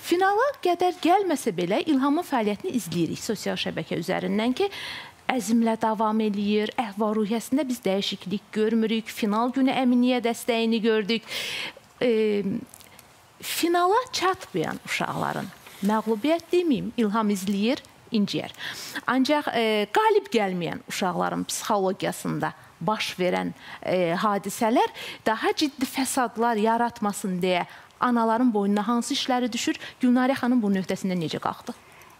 Finala qədər gəlməsə belə İlhamın fəaliyyətini izləyirik sosial şəbəkə üzərindən ki, əzmlə davam eləyir. Əhval-ruhiyyəsində biz dəyişiklik görmürük. Final günü əminiyə dəstəyini gördük. E, finala çatmayan uşaqların məğlubiyyət deməyim, İlham izləyir, inciyər. Ancaq e, qalib gəlməyən uşaqların psixologiyasında baş verən e, hadisələr daha ciddi fəsadlar yaratmasın deyə anaların boynuna hansı işləri düşür? Gülnarə xanım bunun öhdəsindən necə qalxdı?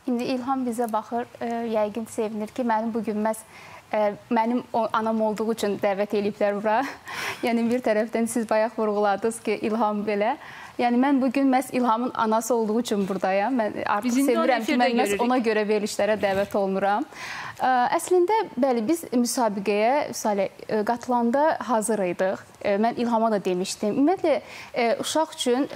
İndi İlham bizə baxır, ə, e, yəqin sevinir ki, mənim bu gün məhz ə, e, mənim o, anam olduğu üçün dəvət eləyiblər bura. yəni bir tərəfdən siz bayaq vurğuladınız ki, İlham belə ə, Yəni mən bu gün məhz İlhamın anası olduğu üçün burdayam. Mən artıq Biz sevirəm ki, mən məhz ona görə verilişlərə dəvət olunuram. Əslində bəli biz müsabiqəyə salə qatılanda hazır idik. Mən İlhama da demişdim. Ümumiyyətlə uşaq üçün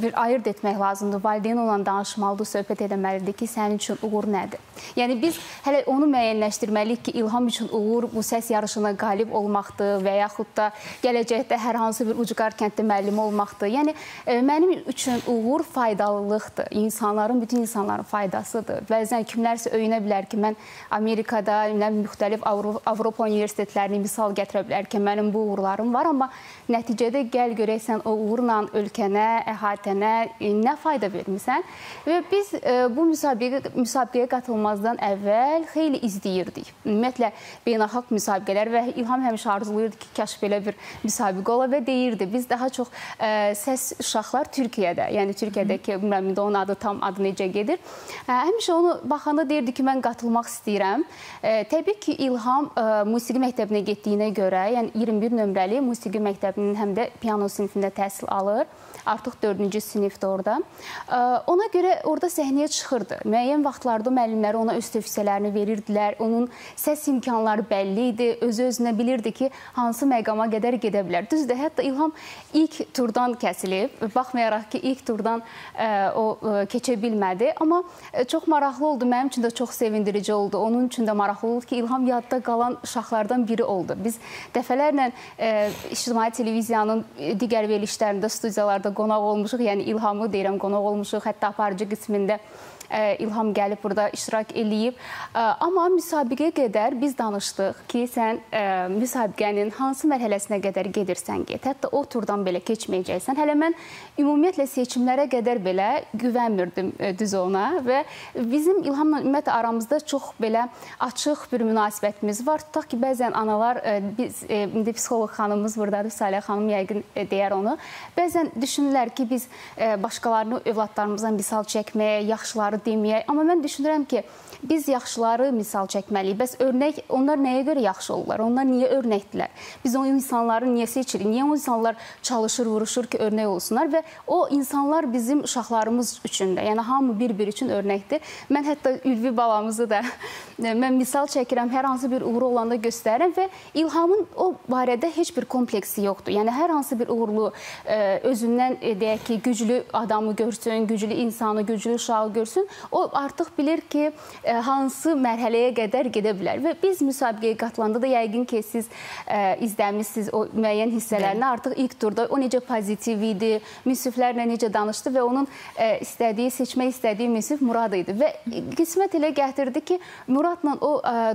bir ayırd etmək lazımdır. Valideyn olan danışmalıdır, söhbət etməlidir ki, sənin üçün uğur nədir? Yəni biz hələ onu müəyyənləşdirməliyik ki, İlham üçün uğur bu səs yarışına qalib olmaqdır və yaxud da gələcəkdə hər hansı bir ucqar kənddə müəllim olmaqdır. Yəni Mənim üçün uğur faydalılıqdır. İnsanların, bütün insanların faydasıdır. Bəzən kimlərsə öyünə bilər ki, mən Amerikada, müxtəlif Avropa universitetlərini misal gətirə bilər ki, mənim bu uğurlarım var, amma nəticədə gəl görək sən o uğurla ölkənə, əhatənə e, nə fayda vermisən? Və biz e, bu müsabiqə, müsabiqəyə qatılmazdan əvvəl xeyli izləyirdik. Ümumiyyətlə, beynəlxalq müsabiqələr və İlham həmişə arzulayırdı ki, kaş belə bir müsabiqə ola və deyirdi, biz daha çox ə, e, səs şaxı uşaqlar Türkiyədə, yəni Türkiyədəki, bilmirəm, indi onun adı tam adı necə gedir. Hə, həmişə onu baxanda deyirdi ki, mən qatılmaq istəyirəm. E, təbii ki, İlham e, musiqi məktəbinə getdiyinə görə, yəni 21 nömrəli musiqi məktəbinin həm də piano sinifində təhsil alır. Artıq 4-cü sinifdə orada. E, ona görə orada səhnəyə çıxırdı. Müəyyən vaxtlarda müəllimləri ona öz tövsiyələrini verirdilər. Onun səs imkanları bəlli idi. Özü-özünə bilirdi ki, hansı məqama qədər gedə bilər. Düzdür, hətta İlham ilk turdan kəsilib. Baxmayaraq ki, ilk turdan e, o e, keçə bilmədi. Amma e, çox maraqlı oldu, mənim üçün də çox sevindirici oldu. Onun üçün də maraqlı oldu ki, İlham yadda qalan şaxlardan biri oldu. Biz dəfələrlə İctimai Televiziyanın digər verilişlərində, studiyalarda qonaq olmuşuq. Yəni İlhamı deyirəm, qonaq olmuşuq. Hətta aparıcı qismində İlham gəlib burada iştirak eləyib. Amma müsabiqə qədər biz danışdıq ki, sən müsabiqənin hansı mərhələsinə qədər gedirsən get. Hətta o turdan belə keçməyəcəksən. Hələ mən ümumiyyətlə seçimlərə qədər belə güvənmirdim düz ona və bizim İlhamla ümumiyyətlə aramızda çox belə açıq bir münasibətimiz var. Tutaq ki, bəzən analar biz indi psixoloq xanımımız burdadır, Salih xanım yəqin deyər onu. Bəzən düşünürlər ki, biz başqalarını övladlarımızdan misal çəkməyə, yaxşıları yaxşıları deməyək. Amma mən düşünürəm ki, biz yaxşıları misal çəkməliyik. Bəs örnək onlar nəyə görə yaxşı olurlar? Onlar niyə örnəkdirlər? Biz o insanları niyə seçirik? Niyə o insanlar çalışır, vuruşur ki, örnək olsunlar və o insanlar bizim uşaqlarımız üçün də, yəni hamı bir-bir üçün örnəkdir. Mən hətta Ülvi balamızı da e, mən misal çəkirəm, hər hansı bir uğuru olanda göstərirəm və İlhamın o barədə heç bir kompleksi yoxdur. Yəni hər hansı bir uğurlu e, özündən e, deyək ki, güclü adamı görsün, güclü insanı, güclü uşağı görsün, o artıq bilir ki, e, hansı mərhələyə qədər gedə bilər və biz müsabiqəyə qatılanda da yəqin ki, siz e, izləmişsiniz o müəyyən hissələrini. Bəli. Artıq ilk turda o necə pozitiv idi, müsiflərlə necə danışdı və onun e, istədiyi, seçmək istədiyi müsif Murad idi və qismət elə gətirdi ki, Muradla o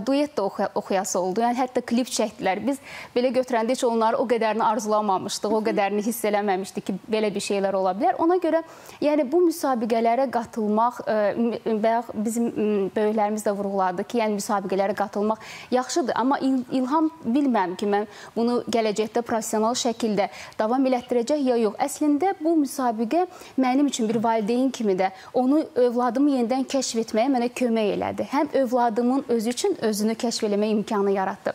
duet də oxuyası oldu. Yəni hətta klip çəkdilər. Biz belə götürəndə heç onları o qədərini arzulamamışdıq, o qədərini hiss eləməmişdik ki, belə bir şeylər ola bilər. Ona görə yəni bu müsabiqələrə qatılmaq ə, bayaq bizim böyüklərimiz də vurğuladı ki, yəni müsabiqələrə qatılmaq yaxşıdır, amma İlham bilməm ki, mən bunu gələcəkdə professional şəkildə davam elətdirəcək ya yox. Əslində bu müsabiqə mənim üçün bir valideyn kimi də onu övladımı yenidən kəşf etməyə mənə kömək elədi. Həm övladımın özü üçün özünü kəşf eləmək imkanı yaratdı.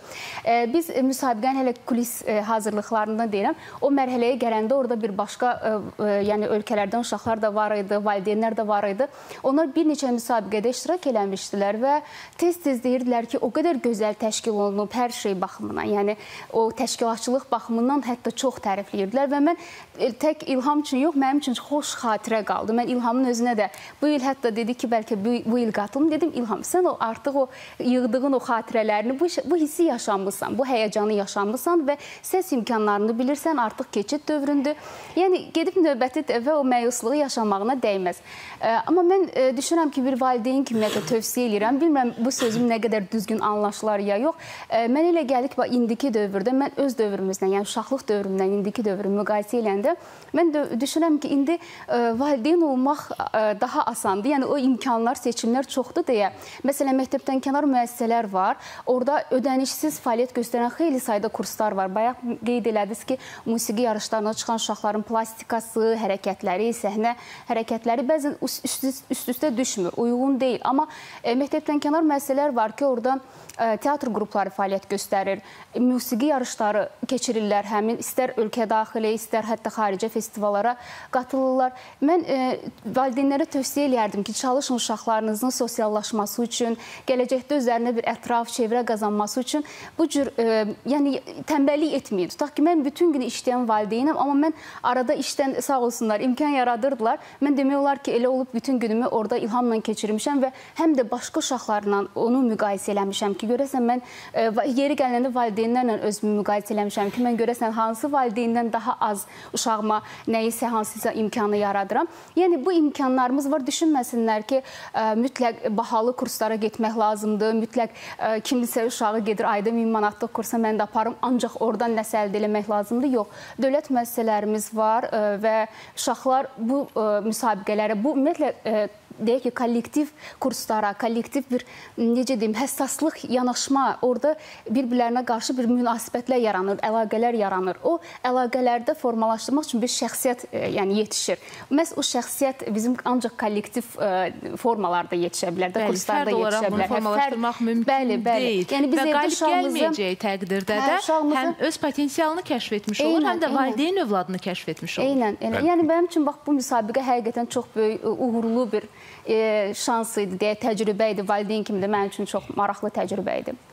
Biz müsabiqənin hələ kulis e, hazırlıqlarından deyirəm. O mərhələyə gələndə orada bir başqa e, e, yəni ölkələrdən uşaqlar da var idi, valideynlər də var idi. Onu Onlar bir neçə müsabiqədə iştirak eləmişdilər və tez-tez deyirdilər ki, o qədər gözəl təşkil olunub hər şey baxımından. Yəni o təşkilatçılıq baxımından hətta çox tərifləyirdilər və mən e, tək İlham üçün yox, mənim üçün xoş xatirə qaldı. Mən İlhamın özünə də bu il hətta dedi ki, bəlkə bu, bu il qatılım. Dedim İlham, sən o artıq o yığdığın o xatirələrini, bu, bu hissi yaşamısan, bu həyəcanı yaşamısan və səs imkanlarını bilirsən, artıq keçid dövründür. Yəni gedib növbəti dəfə o məyusluğu yaşamağına dəymir bilməz. E, amma mən e, düşünürəm ki, bir valideyn kimiyyətə tövsiyə edirəm. Bilmirəm bu sözüm nə qədər düzgün anlaşılar ya yox. E, mən elə gəlir ki, indiki dövrdə mən öz dövrümüzdən, yəni uşaqlıq dövrümdən indiki dövrümü müqayisə edəndə mən düşünürəm ki, indi e, valideyn olmaq e, daha asandır. Yəni o imkanlar, seçimlər çoxdur deyə. Məsələn, məktəbdən kənar müəssisələr var. Orda ödənişsiz fəaliyyət göstərən xeyli sayda kurslar var. Bayaq qeyd elədiniz ki, musiqi yarışlarına çıxan uşaqların plastikası, hərəkətləri, səhnə hərəkətləri bəzən üst, üst, üst üst-üstə düşmür, uyğun deyil. Amma e, məktəbdən kənar müəssisələr var ki, orada e, teatr qrupları fəaliyyət göstərir, e, musiqi yarışları keçirirlər həmin, istər ölkə daxili, istər hətta xaricə festivallara qatılırlar. Mən e, valideynlərə tövsiyə eləyərdim ki, çalışın uşaqlarınızın sosiallaşması üçün, gələcəkdə özlərinə bir ətraf, çevrə qazanması üçün bu cür e, yəni tənbəllik etməyin. Tutaq ki, mən bütün gün işləyən valideynəm, amma mən arada işdən sağ olsunlar, imkan yaradırdılar. Mən demək olar ki, elə olub bütün günümü orada orada ilhamla keçirmişəm və həm də başqa uşaqlarla onu müqayisə eləmişəm ki, görəsən mən e, yeri gələndə valideynlərlə özümü müqayisə eləmişəm ki, mən görəsən hansı valideyndən daha az uşağıma nəyisə hansısa imkanı yaradıram. Yəni bu imkanlarımız var. Düşünməsinlər ki, e, mütləq bahalı kurslara getmək lazımdır. Mütləq e, kimsə uşağı gedir ayda 1000 manatlıq kursa mən də aparım, ancaq oradan nəsə əldə eləmək lazımdır. Yox, dövlət müəssisələrimiz var e, və uşaqlar bu e, müsabiqələrə, bu ümumiyyətlə e, deyək ki, kollektiv kurslara, kollektiv bir necə deyim, həssaslıq, yanaşma, orada bir-birlərinə qarşı bir münasibətlər yaranır, əlaqələr yaranır. O əlaqələrdə formalaşdırmaq üçün bir şəxsiyyət, e, yəni yetişir. Məs o şəxsiyyət bizim ancaq kollektiv e, formalarda yetişə bilər də, bəli, kurslarda yetişə bilər. Bəli, hə, formalaşdırmaq hə, mümkün bəli, bəli. deyil. Yəni biz evdə uşağımızın təqdirdə hə, də uşağımızın, həm öz potensialını kəşf etmiş olur, eynən, həm də valideyn övladını kəşf etmiş olur. Eynən, eynən. Yəni mənim üçün bax bu müsabiqə həqiqətən çox böyük e, uğurlu bir E, şans idi, deyə təcrübə idi, valideyn kimi də mənim üçün çox maraqlı təcrübə idi.